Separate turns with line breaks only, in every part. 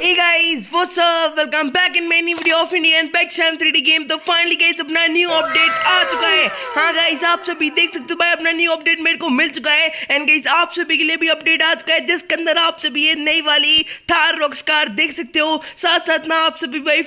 Hey guys, what's up? Welcome back in my new video of Indian 3D game. तो finally guys अपना new update आ चुका है हाँ guys आप सभी देख सकते हो भाई अपना new update मेरे को मिल चुका है guys आप सभी के लिए भी update आ चुका है जिसके अंदर आप सभी ये नई वाली देख सकते हो साथ साथ में आप सभी भाई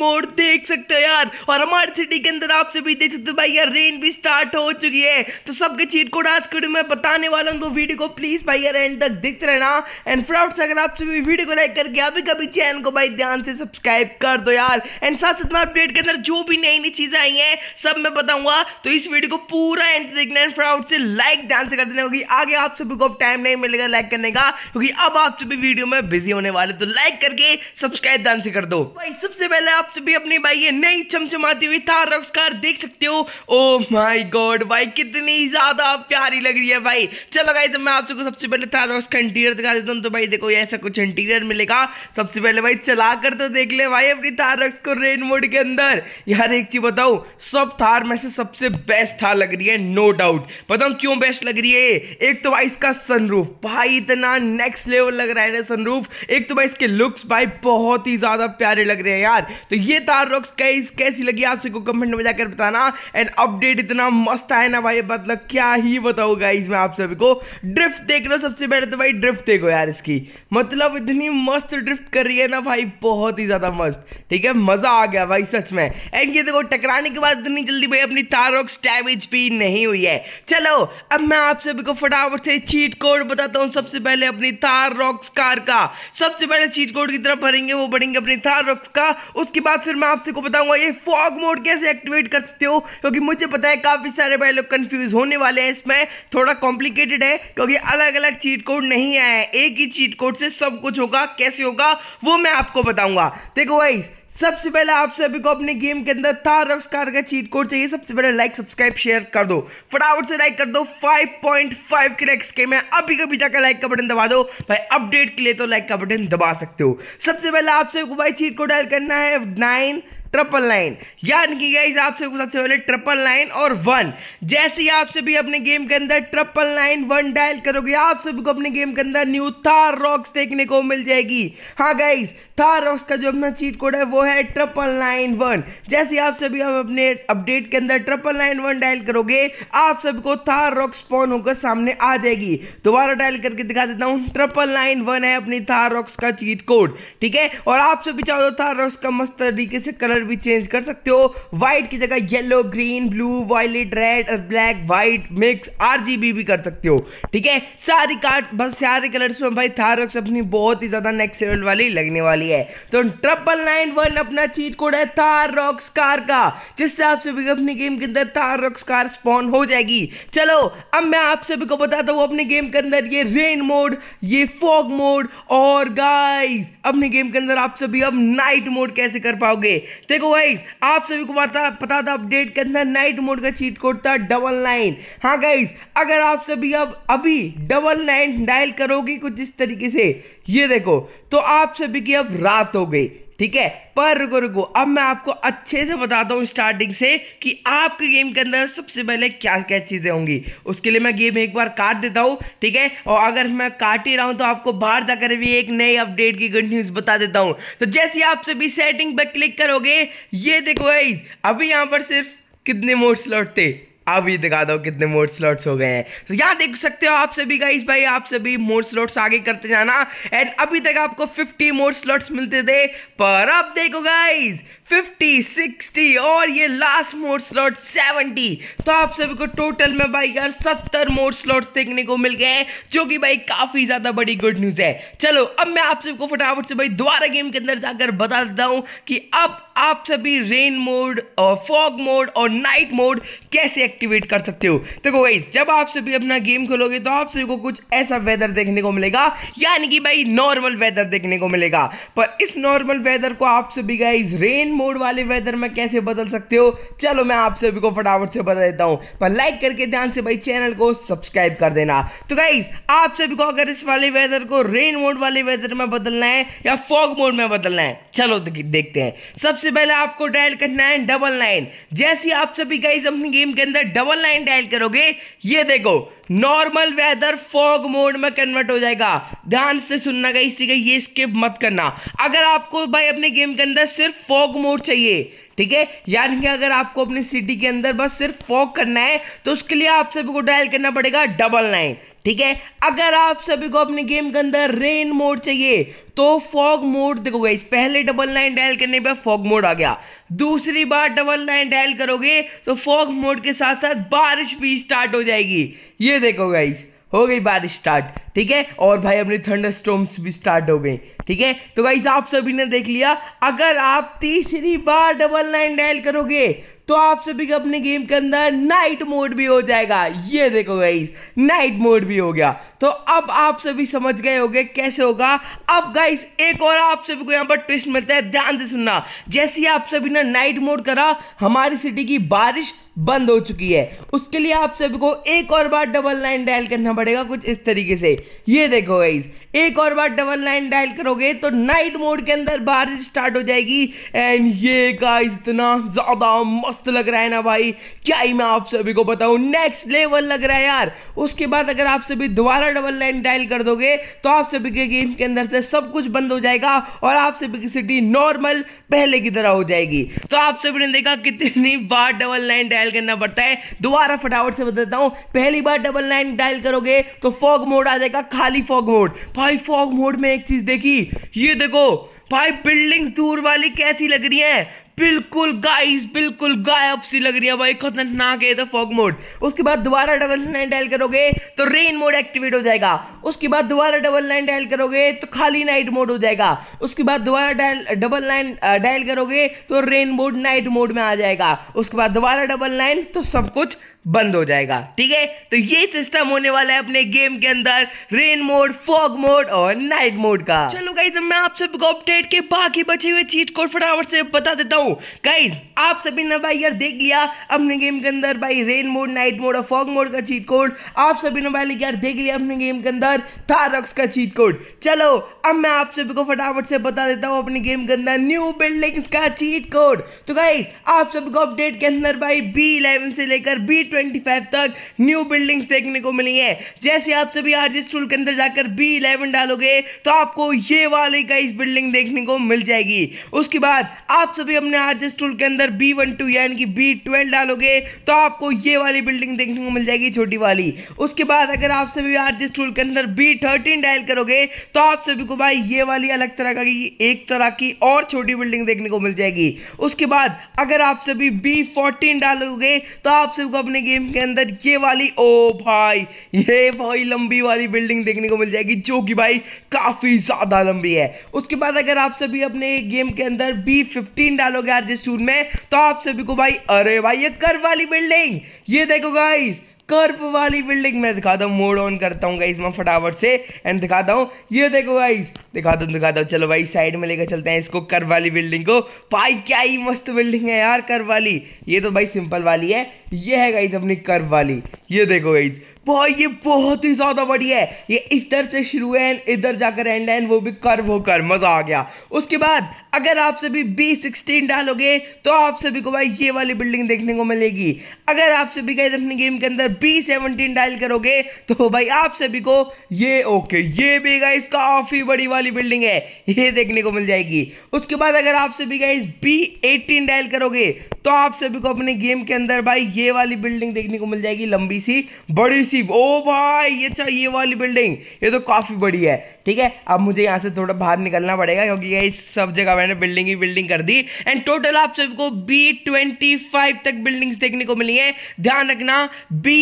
मोड देख सकते हो यार और हमारे सिटी के अंदर आप सभी देख सकते हो भाई यार रेन भी स्टार्ट हो चुकी है तो सबके चीट कोड आज वीडियो बताने वाला हूँ तो वीडियो को प्लीज भाई यार एंड तक देखते रहना एंड फ्राउड अगर आप सभी वीडियो को लाइक करके आप कभी कभी चैनल को भाई ध्यान से सब्सक्राइब कर दो यार एंड साथ साथ में अपडेट के अंदर जो भी नई नई चीज़ें आई हैं सब मैं बताऊंगा तो इस वीडियो को पूरा एंड देखना एंड फ्राउड से लाइक ध्यान से कर देना क्योंकि आगे आप सभी को अब टाइम नहीं मिलेगा लाइक करने का क्योंकि अब आप सभी वीडियो में बिजी होने वाले तो लाइक करके सब्सक्राइब ध्यान से कर दो भाई सबसे पहले आप सभी अपने भाई ये नई चमचमाती हुई थार रॉक्स कार देख सकते हो ओ माई गॉड भाई कितनी ज़्यादा प्यारी लग रही है भाई चलो गाइस मैं आप सबको सबसे पहले थार रॉक्स का इंटीरियर दिखा देता हूँ तो भाई देखो ऐसा कुछ इंटीरियर मिलेगा सबसे पहले भाई चला कर तो देख ले भाई अपनी थार रक्स को रेन मोड के अंदर यार एक चीज़ बताओ सब थार में से सबसे बेस्ट थार लग रही है नो डाउट बताओ क्यों बेस्ट लग रही है एक तो भाई इसका सनरूफ भाई इतना नेक्स्ट लेवल लग रहा है ना सनरूफ एक तो भाई इसके लुक्स भाई बहुत ही ज़्यादा प्यारे लग रहे हैं यार तो ये थार रक्स कैस कैसी लगी आप सबको कमेंट में जाकर बताना एंड अपडेट इतना मस्त है ना भाई मतलब क्या ही बताओ गाइज में आप सभी को ड्रिफ्ट देख लो सबसे पहले तो भाई ड्रिफ्ट देखो यार इसकी मतलब इतनी मस्त ड्रिफ्ट ड्रिफ्ट कर रही है ना भाई बहुत ही ज़्यादा मस्त ठीक है मज़ा आ गया भाई सच में एंड ये देखो टकराने के बाद इतनी जल्दी भाई अपनी तारोक स्टैमेज भी नहीं हुई है चलो अब मैं आप सभी को फटाफट से चीट कोड बताता हूँ सबसे पहले अपनी थार रॉक्स कार का सबसे पहले चीट कोड की तरफ भरेंगे वो बढ़ेंगे अपनी थार रॉक्स का उसके बाद फिर मैं आपसे को बताऊंगा ये फॉग मोड कैसे एक्टिवेट कर सकते हो क्योंकि मुझे पता है काफ़ी सारे भाई लोग कंफ्यूज होने वाले हैं इसमें थोड़ा कॉम्प्लिकेटेड है क्योंकि अलग अलग चीट कोड नहीं आया है एक ही चीट कोड से सब कुछ होगा कैसे होगा होगा वो मैं आपको बताऊंगा देखो गाइस सबसे पहले आप सभी को अपने गेम के अंदर थार कार का चीट कोड चाहिए सबसे पहले लाइक सब्सक्राइब शेयर कर दो फटाफट से लाइक कर दो 5.5 के लाइक्स के में अभी कभी जाकर लाइक का बटन दबा दो भाई अपडेट के लिए तो लाइक का बटन दबा सकते हो सबसे पहले आप सभी को भाई चीट कोड डायल करना है नाइन ट्रिपल नाइन यानी कि गाइज आपसे सबसे पहले ट्रिपल नाइन और वन जैसे ही आप सभी अपने गेम के अंदर ट्रिपल नाइन वन डायल करोगे आप सभी को अपने गेम के अंदर न्यू थार रॉक्स देखने को मिल जाएगी हाँ गाइज थार रॉक्स का जो अपना चीट कोड है वो है ट्रिपल नाइन वन जैसे आप सभी हम अपने अपडेट के अंदर ट्रिपल नाइन वन डायल करोगे आप सभी को थार रॉक्स स्पॉन होकर सामने आ जाएगी दोबारा डायल करके दिखा देता हूँ ट्रिपल नाइन वन है अपनी थार रॉक्स का चीट कोड ठीक है और आप सभी चाहो थार तो रॉक्स का मस्त तरीके से कलर कलर भी चेंज कर सकते हो व्हाइट की जगह yellow green blue violet red और ब्लैक व्हाइट मिक्स आर भी कर सकते हो ठीक है सारी कार्ड बस सारे कलर्स में भाई थारक्स अपनी बहुत ही ज़्यादा नेक्स्ट लेवल वाली लगने वाली है तो ट्रिपल नाइन वन अपना चीट कोड है थार रॉक्स कार का जिससे आप सभी अपनी गेम के अंदर थार रॉक्स कार स्पॉन हो जाएगी चलो अब मैं आप सभी को बताता हूँ अपने गेम के अंदर ये रेन मोड ये फॉग मोड और गाइस अपने गेम के अंदर आप सभी अब नाइट मोड कैसे कर पाओगे देखो गाइस आप सभी को पता पता था अपडेट के अंदर नाइट मोड का चीट कोड था डबल नाइन हाँ गाइस अगर आप सभी अब अभी डबल नाइन डायल करोगे कुछ इस तरीके से ये देखो तो आप सभी की अब रात हो गई ठीक है पर रुको रुको अब मैं आपको अच्छे से बताता हूँ स्टार्टिंग से कि आपके गेम के अंदर सबसे पहले क्या क्या चीज़ें होंगी उसके लिए मैं गेम एक बार काट देता हूँ ठीक है और अगर मैं काट ही रहा हूँ तो आपको बाहर जाकर भी एक नई अपडेट की गुड न्यूज़ बता देता हूँ तो जैसे आप सभी सेटिंग पर क्लिक करोगे ये देखो गाइज अभी यहाँ पर सिर्फ कितने मोड्स लौटते अब ये दिखा दो कितने मोड स्लॉट्स हो गए हैं तो यहाँ देख सकते हो आप सभी गाइस भाई आप सभी मोड स्लॉट्स आगे करते जाना एंड अभी तक आपको 50 मोड स्लॉट्स मिलते थे पर अब देखो गाइस 50, 60 और ये लास्ट मोड स्लॉट 70 तो आप सभी को टोटल में भाई यार 70 मोड स्लॉट्स देखने को मिल गए हैं जो कि भाई काफ़ी ज़्यादा बड़ी गुड न्यूज़ है चलो अब मैं आप सभी को फटाफट से भाई दोबारा गेम के अंदर जाकर बता देता हूँ कि अब आप सभी रेन मोड और फॉग मोड और नाइट मोड कैसे एक्टिवेट कर सकते हो देखो तो भाई जब आप सभी अपना गेम खोलोगे तो आप सभी को कुछ ऐसा वेदर देखने को मिलेगा यानी कि भाई नॉर्मल वेदर देखने को मिलेगा पर इस नॉर्मल वेदर को आप सभी गाइज रेन मोड वाले वेदर में कैसे बदल सकते हो चलो मैं आप सभी को फटाफट से बता देता हूँ पर लाइक करके ध्यान से भाई चैनल को सब्सक्राइब कर देना तो गाइज आप सभी को अगर इस वाले वेदर को रेन मोड वाले वेदर में बदलना है या फॉग मोड में बदलना है चलो देखते हैं सबसे पहले आपको डायल करना है डबल नाइन जैसे आप सभी गाइज अपनी गेम के अंदर डबल नाइन डायल करोगे ये देखो नॉर्मल वेदर फॉग मोड में कन्वर्ट हो जाएगा ध्यान से सुनना गई इसलिए ये स्किप मत करना अगर आपको भाई अपने गेम के अंदर सिर्फ फॉग मोड चाहिए ठीक है यानी कि अगर आपको अपनी सिटी के अंदर बस सिर्फ फॉग करना है तो उसके लिए आप सभी को डायल करना पड़ेगा डबल नाइन ठीक है अगर आप सभी को अपने गेम के अंदर रेन मोड चाहिए तो फॉग मोड देखो गाइस पहले डबल नाइन डायल करने पर फॉग मोड आ गया दूसरी बार डबल नाइन डायल करोगे तो फॉग मोड के साथ साथ बारिश भी स्टार्ट हो जाएगी ये देखो गाइस हो गई बारिश स्टार्ट ठीक है और भाई अपने थंडर स्टोम्स भी स्टार्ट हो गए ठीक है तो गाइज आप सभी ने देख लिया अगर आप तीसरी बार डबल नाइन डायल करोगे तो आप सभी का अपने गेम के अंदर नाइट मोड भी हो जाएगा ये देखो गाइस नाइट मोड भी हो गया तो अब आप सभी समझ गए होंगे कैसे होगा अब गाइस एक और आप सभी को यहाँ पर ट्विस्ट मिलता है ध्यान से सुनना जैसे ही आप सभी ने नाइट मोड करा हमारी सिटी की बारिश बंद हो चुकी है उसके लिए आप सभी को एक और बार डबल लाइन डायल करना पड़ेगा कुछ इस तरीके से ये देखो गाइज एक और बार डबल लाइन डायल करोगे तो नाइट मोड के अंदर बारिश स्टार्ट हो जाएगी एंड ये का इतना ज़्यादा मस्त मस्त लग रहा है ना भाई क्या ही मैं आप सभी को बताऊं नेक्स्ट लेवल लग रहा है यार उसके बाद अगर आप सभी दोबारा डबल लाइन डायल कर दोगे तो आप सभी के गेम के अंदर से सब कुछ बंद हो जाएगा और आप सभी की सिटी नॉर्मल पहले की तरह हो जाएगी तो आप सभी ने देखा कितनी बार डबल लाइन डायल करना पड़ता है दोबारा फटाफट से बताता हूँ पहली बार डबल लाइन डायल करोगे तो फॉग मोड आ जाएगा खाली फॉग मोड भाई फॉग मोड में एक चीज देखी ये देखो भाई बिल्डिंग्स दूर वाली कैसी लग रही हैं बिल्कुल गाइस बिल्कुल गायब सी लग रही है भाई खतरनाक है फॉग मोड तो उसके बाद दोबारा डबल नाइन डायल करोगे तो रेन मोड एक्टिवेट हो जाएगा उसके बाद दोबारा डबल नाइन डायल करोगे तो खाली नाइट मोड हो जाएगा उसके बाद दोबारा डायल डबल नाइन डायल करोगे तो रेन मोड नाइट मोड में आ जाएगा उसके बाद दोबारा डबल नाइन तो सब कुछ बंद हो जाएगा ठीक है तो ये सिस्टम होने वाला है अपने गेम के अंदर रेन मोड फॉग मोड और नाइट मोड का चलो गाइज मैं आप सभी को अपडेट के बाकी बचे हुए चीज को फटाफट से बता देता हूँ गाइज आप सभी ने भाई यार देख लिया अपने गेम के अंदर भाई रेन मोड नाइट मोड और फॉग मोड का चीट कोड आप सभी ने भाई यार देख लिया अपने गेम के अंदर थारक्स का चीट कोड चलो अब मैं आप सभी को फटाफट से बता देता हूँ अपने गेम के अंदर न्यू बिल्डिंग्स का चीट कोड तो गाइज आप सभी को अपडेट के अंदर भाई बी इलेवन से लेकर बी 2025 तक न्यू बिल्डिंग्स देखने को मिली है जैसे आप सभी आज इस टूल के अंदर जाकर बी इलेवन डालोगे तो आपको ये वाली गाइस बिल्डिंग देखने को मिल जाएगी उसके बाद आप सभी अपने आज इस टूल के अंदर बी वन टू यानी कि बी ट्वेल्व डालोगे तो आपको ये वाली बिल्डिंग देखने को मिल जाएगी छोटी वाली उसके बाद अगर आप सभी आज इस टूल के अंदर बी थर्टीन डायल करोगे तो आप सभी को भाई ये वाली अलग तरह का एक तरह की और छोटी बिल्डिंग देखने को मिल जाएगी उसके बाद अगर आप सभी बी फोर्टीन डालोगे तो आप सभी को अपने गेम के अंदर ये वाली ओ भाई ये भाई लंबी वाली बिल्डिंग देखने को मिल जाएगी जो कि भाई काफ़ी ज़्यादा लंबी है उसके बाद अगर आप सभी अपने गेम के अंदर बी फिफ्टीन डालोगे आर में तो आप सभी को भाई अरे भाई ये कर वाली बिल्डिंग ये देखो गाइस कर्प वाली बिल्डिंग में दिखाता हूँ मोड ऑन करता हूँ गाइस मैं फटाफट से एंड दिखाता हूँ ये देखो गाइस दिखाता हूँ दिखाता हूँ चलो भाई साइड में लेकर चलते हैं इसको कर्प वाली बिल्डिंग को भाई क्या ही मस्त बिल्डिंग है यार कर्प वाली ये तो भाई सिंपल वाली है ये है गाइस अपनी कर्प वाली ये देखो गाइस भाई ये बहुत ही ज़्यादा बढ़िया है ये तरह से शुरू है एंड इधर जाकर एंड एंड वो भी कर वो कर मज़ा आ गया उसके बाद अगर आप सभी बी सिक्सटीन डालोगे तो आप सभी को भाई ये वाली बिल्डिंग देखने को मिलेगी अगर आप सभी गए अपने गेम के अंदर बी सेवनटीन डायल करोगे तो भाई आप सभी को ये ओके ये भी गाइज काफ़ी बड़ी वाली बिल्डिंग है ये देखने को मिल जाएगी उसके बाद अगर आप सभी गए बी एटीन डायल करोगे तो आप सभी को अपने गेम के अंदर भाई ये वाली बिल्डिंग देखने को मिल जाएगी लंबी सी बड़ी सी रिसीव ओ भाई ये चाहिए ये वाली बिल्डिंग ये तो काफ़ी बड़ी है ठीक है अब मुझे यहाँ से थोड़ा बाहर निकलना पड़ेगा क्योंकि ये सब जगह मैंने बिल्डिंग ही बिल्डिंग कर दी एंड टोटल आप सबको बी ट्वेंटी फाइव तक बिल्डिंग्स देखने को मिली है ध्यान रखना बी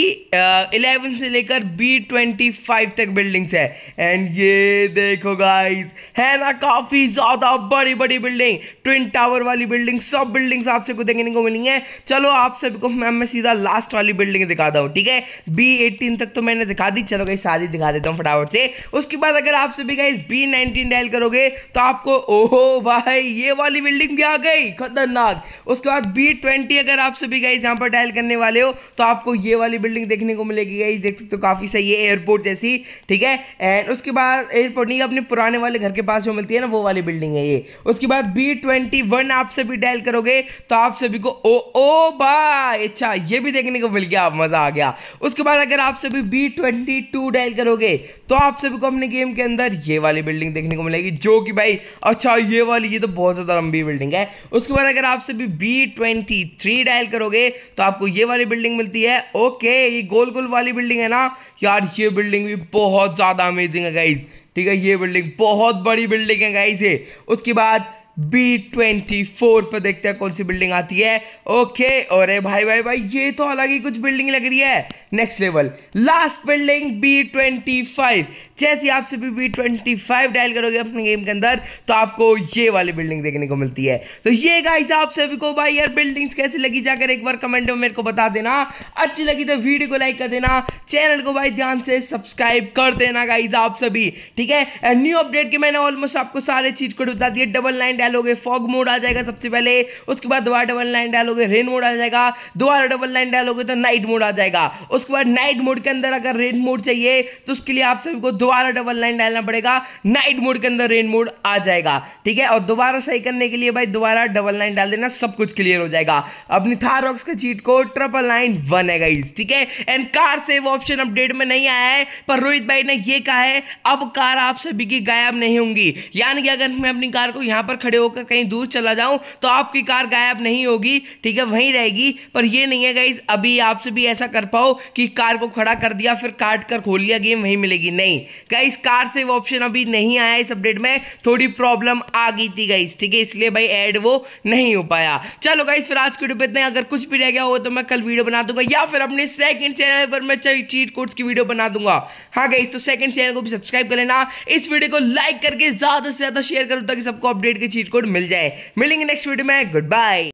इलेवन से लेकर बी ट्वेंटी फाइव तक बिल्डिंग्स है एंड ये देखो गाइज है ना काफ़ी ज़्यादा बड़ी बड़ी बिल्डिंग ट्विन टावर वाली बिल्डिंग सब बिल्डिंग्स आप सबको देखने को मिली है चलो आप सबको मैम मैं सीधा लास्ट वाली बिल्डिंग दिखाता हूँ ठीक है बी एटीन तक तो मैंने दिखा दी चलो गई सारी दिखा देता हूँ फटाफट से उसके बाद अगर आप सभी गाइस बी नाइनटीन डायल करोगे तो आपको ओहो भाई ये वाली बिल्डिंग भी आ गई खतरनाक उसके बाद बी ट्वेंटी अगर आप सभी गाइस यहाँ पर डायल करने वाले हो तो आपको ये वाली बिल्डिंग देखने को मिलेगी गाइस देख सकते हो काफ़ी सही है एयरपोर्ट जैसी ठीक है एंड उसके बाद एयरपोर्ट नहीं अपने पुराने वाले घर के पास जो मिलती है ना वो वाली बिल्डिंग है ये उसके बाद बी ट्वेंटी वन आप सभी डायल करोगे तो आप सभी को ओ ओ भाई अच्छा ये भी देखने को मिल गया मज़ा आ गया उसके बाद अगर आप सभी बी ट्वेंटी टू डायल करोगे तो आप सभी को अपने गेम के अंदर ये वाली बिल्डिंग देखने को मिलेगी जो कि भाई अच्छा ये वाली ये तो बहुत ज़्यादा लंबी बिल्डिंग है उसके बाद अगर आप सभी बी ट्वेंटी थ्री डायल करोगे तो आपको ये वाली बिल्डिंग मिलती है ओके ये गोल गोल वाली बिल्डिंग है ना यार ये बिल्डिंग भी बहुत ज़्यादा अमेजिंग है गाइज ठीक है ये बिल्डिंग बहुत बड़ी बिल्डिंग है गाइज ये उसके बाद बी ट्वेंटी फोर पर देखते हैं कौन सी बिल्डिंग आती है ओके और भाई भाई भाई ये तो अलग ही कुछ बिल्डिंग लग रही है next level last building B twenty five जैसे आप सभी बी ट्वेंटी फाइव डायल करोगे अपने गेम के अंदर तो आपको ये वाली बिल्डिंग देखने को मिलती है तो ये गाइस आप सभी को भाई यार बिल्डिंग्स कैसे लगी जाकर एक बार कमेंट में मेरे को बता देना अच्छी लगी तो वीडियो को लाइक कर देना चैनल को भाई ध्यान से सब्सक्राइब कर देना गाइज आप सभी ठीक है न्यू अपडेट के मैंने ऑलमोस्ट आपको सारे चीज को बता दिए डबल नाइन डालोगे फॉग मोड आ जाएगा सबसे पहले उसके बाद दोबारा डबल लाइन डालोगे रेन मोड आ जाएगा दोबारा डबल लाइन डालोगे तो नाइट मोड आ जाएगा उसके बाद नाइट मोड के अंदर अगर रेन मोड चाहिए तो उसके लिए आप सभी को दोबारा डबल लाइन डालना पड़ेगा नाइट मोड के अंदर रेन मोड आ जाएगा ठीक है और दोबारा सही करने के लिए भाई दोबारा डबल लाइन डाल देना सब कुछ क्लियर हो जाएगा अपनी थारॉक्स का cheat code triple nine one है गाइज ठीक है and car save option update में नहीं आया है पर रोहित भाई ने यह कहा है अब कार आप सभी की गायब नहीं होंगी यानी कि अगर मैं अपनी कार को यहां पर खड़े होकर कहीं दूर चला जाऊं तो आपकी कार गायब नहीं होगी ठीक है वहीं रहेगी पर ये नहीं है गाइज अभी आपसे भी ऐसा कर पाओ कि कार को खड़ा कर दिया फिर काट कर खोल लिया गेम वहीं मिलेगी नहीं गाइज कार से वो ऑप्शन अभी नहीं आया इस अपडेट में थोड़ी प्रॉब्लम आ गई थी गाइज ठीक है इसलिए भाई एड वो नहीं हो पाया चलो गाइज फिर आज की वीडियो इतना अगर कुछ भी रह गया हो तो मैं कल वीडियो बना दूंगा या फिर अपने सेकंड चैनल पर मैं चीट कोड्स की वीडियो बना दूंगा हाँ गाइज तो सेकंड चैनल को भी सब्सक्राइब कर लेना इस वीडियो को लाइक करके ज्यादा से ज्यादा शेयर करो ताकि सबको अपडेट की चीट कोड मिल जाए मिलेंगे नेक्स्ट वीडियो में गुड बाय